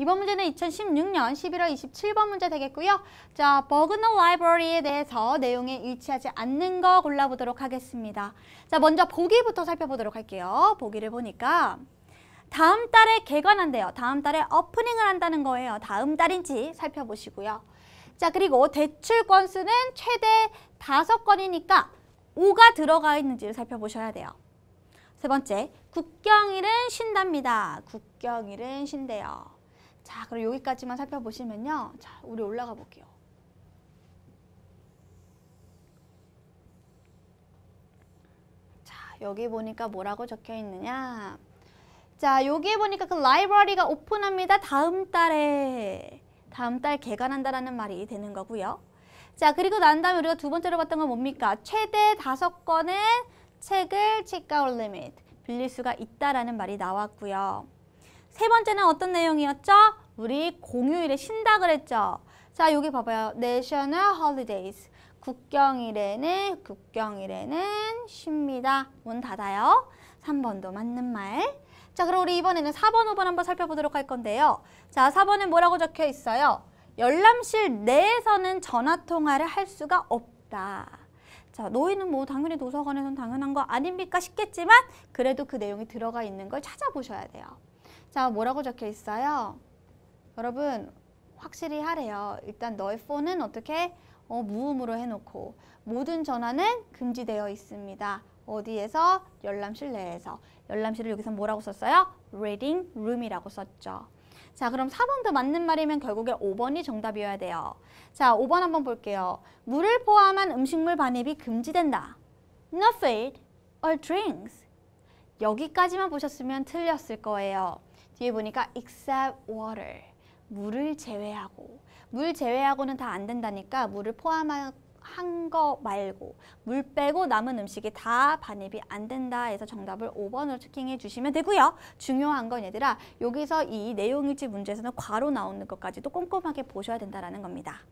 이번 문제는 2016년 11월 27번 문제 되겠고요. 자, 버그너 라이브러리에 대해서 내용에 일치하지 않는 거 골라보도록 하겠습니다. 자, 먼저 보기부터 살펴보도록 할게요. 보기를 보니까 다음 달에 개관한대요. 다음 달에 오프닝을 한다는 거예요. 다음 달인지 살펴보시고요. 자, 그리고 대출 건수는 최대 다섯 건이니까오가 들어가 있는지를 살펴보셔야 돼요. 세 번째, 국경일은 쉰답니다. 국경일은 쉰대요. 자, 그럼 여기까지만 살펴보시면요. 자, 우리 올라가 볼게요. 자, 여기 보니까 뭐라고 적혀 있느냐. 자, 여기 보니까 그 라이브러리가 오픈합니다. 다음 달에. 다음 달 개관한다라는 말이 되는 거고요. 자, 그리고 난 다음에 우리가 두 번째로 봤던 건 뭡니까? 최대 다섯 권의 책을 책가올 리밋, 빌릴 수가 있다라는 말이 나왔고요. 세 번째는 어떤 내용이었죠? 우리 공휴일에 쉰다 그랬죠. 자, 여기 봐봐요. National Holidays. 국경일에는 국경일에는 쉽니다. 문 닫아요. 3번도 맞는 말. 자, 그럼 우리 이번에는 4번, 5번 한번 살펴보도록 할 건데요. 자, 4번에 뭐라고 적혀 있어요? 열람실 내에서는 전화 통화를 할 수가 없다. 자, 노인은 뭐 당연히 도서관에서는 당연한 거 아닙니까 싶겠지만 그래도 그 내용이 들어가 있는 걸 찾아보셔야 돼요. 자, 뭐라고 적혀 있어요? 여러분 확실히 하래요. 일단 너의 폰은 어떻게 어, 무음으로 해놓고 모든 전화는 금지되어 있습니다. 어디에서? 열람실 내에서. 열람실을 여기서 뭐라고 썼어요? reading room이라고 썼죠. 자 그럼 4번도 맞는 말이면 결국에 5번이 정답이어야 돼요. 자 5번 한번 볼게요. 물을 포함한 음식물 반입이 금지된다. No food or drinks. 여기까지만 보셨으면 틀렸을 거예요. 뒤에 보니까 except water. 물을 제외하고 물 제외하고는 다 안 된다니까 물을 포함한 거 말고 물 빼고 남은 음식이 다 반입이 안 된다 해서 정답을 5번으로 체킹해 주시면 되고요. 중요한 건 얘들아 여기서 이 내용일지 문제에서는 과로 나오는 것까지도 꼼꼼하게 보셔야 된다는 겁니다.